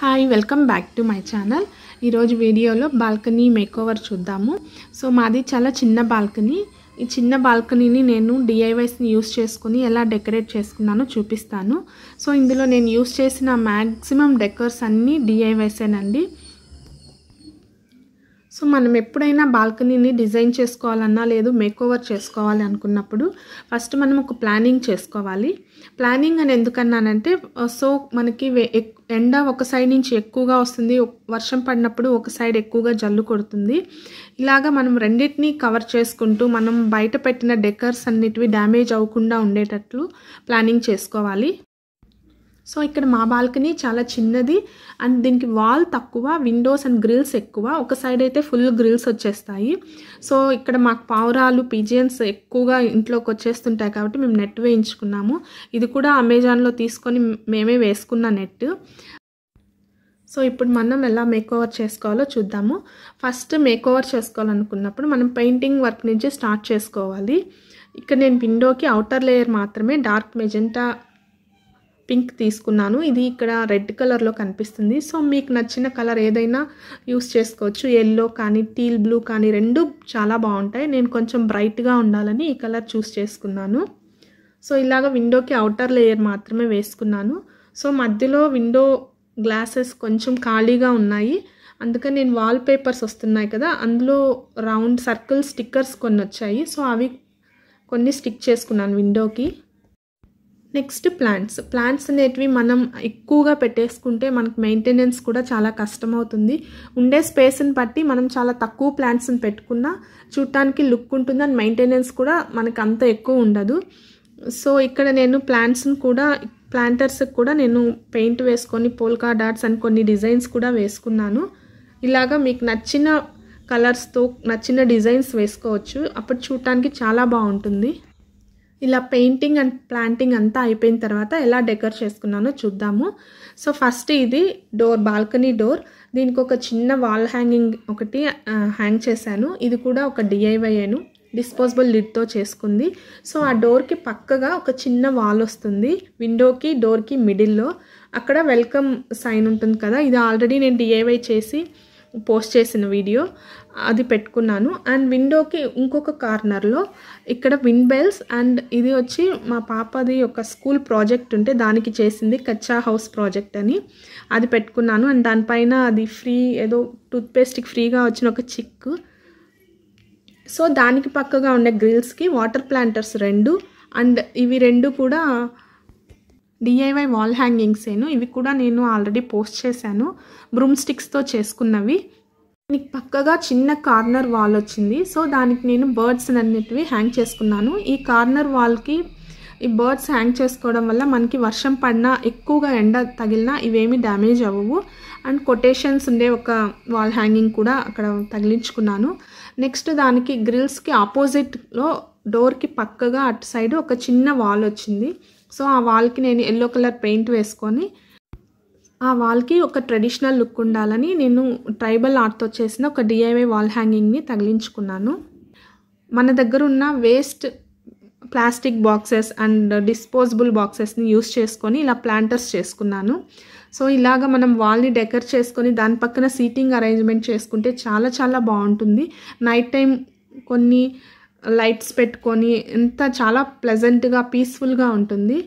hi welcome back to my channel ఈరోజు వీడియోలో balcony makeover చూద్దాము సో మాది చాలా చిన్న బాల్కనీ ఈ చిన్న బాల్కనీని నేను డిఐవైస్ని యూస్ చేసుకుని ఎలా డెకరేట్ చేసుకున్నానో చూపిస్తాను సో ఇందులో నేను యూస్ చేసిన మ్యాక్సిమం డెకర్స్ అన్నీ డిఐవైసేనండి సో మనం ఎప్పుడైనా బాల్కనీని డిజైన్ చేసుకోవాలన్నా లేదు మేకోవర్ చేసుకోవాలి అనుకున్నప్పుడు ఫస్ట్ మనం ఒక ప్లానింగ్ చేసుకోవాలి ప్లానింగ్ అని ఎందుకన్నానంటే సో uh, మనకి ఎండ ఒక సైడ్ నుంచి ఎక్కువగా వస్తుంది వర్షం పడినప్పుడు ఒక సైడ్ ఎక్కువగా జల్లు కొడుతుంది ఇలాగా మనం రెండింటినీ కవర్ చేసుకుంటూ మనం బయట పెట్టిన డెకర్స్ అన్నిటివి డ్యామేజ్ అవ్వకుండా ఉండేటట్లు ప్లానింగ్ చేసుకోవాలి సో ఇక్కడ మా బాల్కనీ చాలా చిన్నది అండ్ దీనికి వాల్ తక్కువ విండోస్ అండ్ గ్రిల్స్ ఎక్కువ ఒక సైడ్ అయితే ఫుల్ గ్రిల్స్ వచ్చేస్తాయి సో ఇక్కడ మాకు పావురాలు పిజియన్స్ ఎక్కువగా ఇంట్లోకి వచ్చేస్తుంటాయి కాబట్టి మేము నెట్ వేయించుకున్నాము ఇది కూడా అమెజాన్లో తీసుకొని మేమే వేసుకున్న నెట్ సో ఇప్పుడు మనం ఎలా మేకోవర్ చేసుకోవాలో చూద్దాము ఫస్ట్ మేకోవర్ చేసుకోవాలనుకున్నప్పుడు మనం పెయింటింగ్ వర్క్ నుంచి స్టార్ట్ చేసుకోవాలి ఇక్కడ నేను విండోకి అవుటర్ లేయర్ మాత్రమే డార్క్ మెజెంటా పింక్ తీసుకున్నాను ఇది ఇక్కడ రెడ్ కలర్లో కనిపిస్తుంది సో మీకు నచ్చిన కలర్ ఏదైనా యూస్ చేసుకోవచ్చు ఎల్లో కానీ టీల్ బ్లూ కానీ రెండు చాలా బాగుంటాయి నేను కొంచెం బ్రైట్గా ఉండాలని ఈ కలర్ చూస్ చేసుకున్నాను సో ఇలాగ విండోకి అవుటర్ లేయర్ మాత్రమే వేసుకున్నాను సో మధ్యలో విండో గ్లాసెస్ కొంచెం ఖాళీగా ఉన్నాయి అందుకని నేను వాల్ పేపర్స్ వస్తున్నాయి కదా అందులో రౌండ్ సర్కిల్ స్టిక్కర్స్ కొన్ని వచ్చాయి సో అవి కొన్ని స్టిక్ చేసుకున్నాను విండోకి నెక్స్ట్ ప్లాంట్స్ ప్లాంట్స్ అనేటివి మనం ఎక్కువగా పెట్టేసుకుంటే మనకు మెయింటెనెన్స్ కూడా చాలా కష్టం అవుతుంది ఉండే స్పేస్ని బట్టి మనం చాలా తక్కువ ప్లాంట్స్ని పెట్టుకున్నా చూడటానికి లుక్ ఉంటుంది అండ్ మెయింటెనెన్స్ కూడా మనకు అంత ఎక్కువ ఉండదు సో ఇక్కడ నేను ప్లాంట్స్ని కూడా ప్లాంటర్స్కి కూడా నేను పెయింట్ వేసుకొని పోల్కా డాట్స్ అని కొన్ని డిజైన్స్ కూడా వేసుకున్నాను ఇలాగా మీకు నచ్చిన కలర్స్తో నచ్చిన డిజైన్స్ వేసుకోవచ్చు అప్పుడు చూడటానికి చాలా బాగుంటుంది ఇలా పెయింటింగ్ అండ్ ప్లాంటింగ్ అంతా అయిపోయిన తర్వాత ఎలా డెకర్ చేసుకున్నానో చూద్దాము సో ఫస్ట్ ఇది డోర్ బాల్కనీ డోర్ దీనికి ఒక చిన్న వాల్ హ్యాంగింగ్ ఒకటి హ్యాంగ్ చేశాను ఇది కూడా ఒక డిఐవైను డిస్పోజబుల్ లిడ్తో చేసుకుంది సో ఆ డోర్కి పక్కగా ఒక చిన్న వాల్ వస్తుంది విండోకి డోర్కి మిడిల్లో అక్కడ వెల్కమ్ సైన్ ఉంటుంది కదా ఇది ఆల్రెడీ నేను డిఐవై చేసి పోస్ట్ చేసిన వీడియో అది పెట్టుకున్నాను అండ్ విండోకి ఇంకొక కార్నర్లో ఇక్కడ విండ్ బెల్స్ అండ్ ఇది వచ్చి మా పాపది ఒక స్కూల్ ప్రాజెక్ట్ ఉంటే దానికి చేసింది కచ్చా హౌస్ ప్రాజెక్ట్ అని అది పెట్టుకున్నాను అండ్ దానిపైన అది ఫ్రీ ఏదో టూత్పేస్ట్కి ఫ్రీగా వచ్చిన ఒక చిక్ సో దానికి పక్కగా ఉండే గ్రిల్స్కి వాటర్ ప్లాంటర్స్ రెండు అండ్ ఇవి రెండు కూడా డిఐవై వాల్ హ్యాంగింగ్సేను ఇవి కూడా నేను ఆల్రెడీ పోస్ట్ చేశాను బ్రూమ్ స్టిక్స్తో చేసుకున్నవి దీనికి పక్కగా చిన్న కార్నర్ వాల్ వచ్చింది సో దానికి నేను బర్డ్స్ అన్నిటివి హ్యాంగ్ చేసుకున్నాను ఈ కార్నర్ వాల్కి ఈ బర్డ్స్ హ్యాంగ్ చేసుకోవడం వల్ల మనకి వర్షం పడినా ఎక్కువగా ఎండ తగిలినా ఇవేమీ డ్యామేజ్ అవ్వవు అండ్ కొటేషన్స్ ఉండే ఒక వాల్ హ్యాంగింగ్ కూడా అక్కడ తగిలించుకున్నాను నెక్స్ట్ దానికి గ్రిల్స్కి ఆపోజిట్లో డోర్కి పక్కగా అటు సైడ్ ఒక చిన్న వాల్ వచ్చింది సో ఆ వాల్కి నేను ఎల్లో కలర్ పెయింట్ వేసుకొని ఆ వాల్కి ఒక ట్రెడిషనల్ లుక్ ఉండాలని నేను ట్రైబల్ ఆర్ట్తో చేసిన ఒక డిఐవై వాల్ హ్యాంగింగ్ని తగిలించుకున్నాను మన దగ్గర ఉన్న waste plastic boxes and disposable బాక్సెస్ని యూస్ చేసుకొని ఇలా ప్లాంటర్స్ చేసుకున్నాను సో ఇలాగ మనం వాల్ని డెకర్ చేసుకొని దాని పక్కన సీటింగ్ అరేంజ్మెంట్ చేసుకుంటే చాలా చాలా బాగుంటుంది నైట్ టైం కొన్ని లైట్స్ పెట్టుకొని ఎంత చాలా ప్లెజెంట్గా పీస్ఫుల్గా ఉంటుంది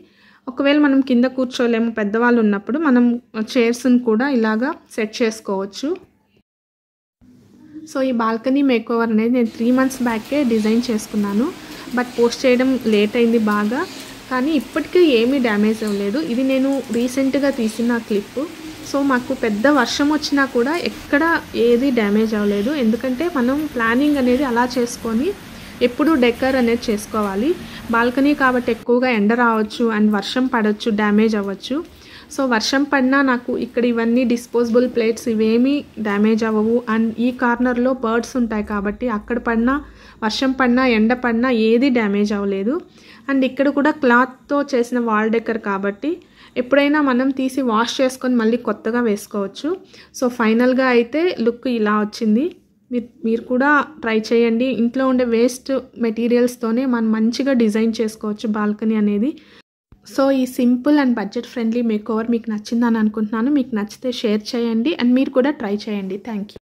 ఒకవేళ మనం కింద కూర్చోలేము పెద్దవాళ్ళు ఉన్నప్పుడు మనం చైర్స్ని కూడా ఇలాగా సెట్ చేసుకోవచ్చు సో ఈ బాల్కనీ ఓవర్ అనేది నేను త్రీ మంత్స్ బ్యాకే డిజైన్ చేసుకున్నాను బట్ పోస్ట్ చేయడం లేట్ అయింది బాగా కానీ ఇప్పటికీ ఏమీ డ్యామేజ్ అవ్వలేదు ఇది నేను రీసెంట్గా తీసిన క్లిప్ సో మాకు పెద్ద వర్షం వచ్చినా కూడా ఎక్కడ ఏది డ్యామేజ్ అవ్వలేదు ఎందుకంటే మనం ప్లానింగ్ అనేది అలా చేసుకొని ఎప్పుడూ డెక్కర్ అనేది చేసుకోవాలి బాల్కనీ కాబట్టి ఎక్కువగా ఎండ రావచ్చు అండ్ వర్షం పడవచ్చు డ్యామేజ్ అవ్వచ్చు సో వర్షం పడినా నాకు ఇక్కడ ఇవన్నీ డిస్పోజబుల్ ప్లేట్స్ ఇవేమీ డ్యామేజ్ అవ్వవు అండ్ ఈ కార్నర్లో బర్డ్స్ ఉంటాయి కాబట్టి అక్కడ పడినా వర్షం పడినా ఎండ పడినా ఏది డ్యామేజ్ అవ్వలేదు అండ్ ఇక్కడ కూడా క్లాత్తో చేసిన వాల్ డెక్కర్ కాబట్టి ఎప్పుడైనా మనం తీసి వాష్ చేసుకొని మళ్ళీ కొత్తగా వేసుకోవచ్చు సో ఫైనల్గా అయితే లుక్ ఇలా వచ్చింది మీరు మీరు కూడా ట్రై చేయండి ఇంట్లో ఉండే వేస్ట్ మెటీరియల్స్తోనే మనం మంచిగా డిజైన్ చేసుకోవచ్చు బాల్కనీ అనేది సో ఈ simple and budget friendly makeover మీకు నచ్చిందని అనుకుంటున్నాను మీకు నచ్చితే షేర్ చేయండి అండ్ మీరు కూడా ట్రై చేయండి థ్యాంక్ యూ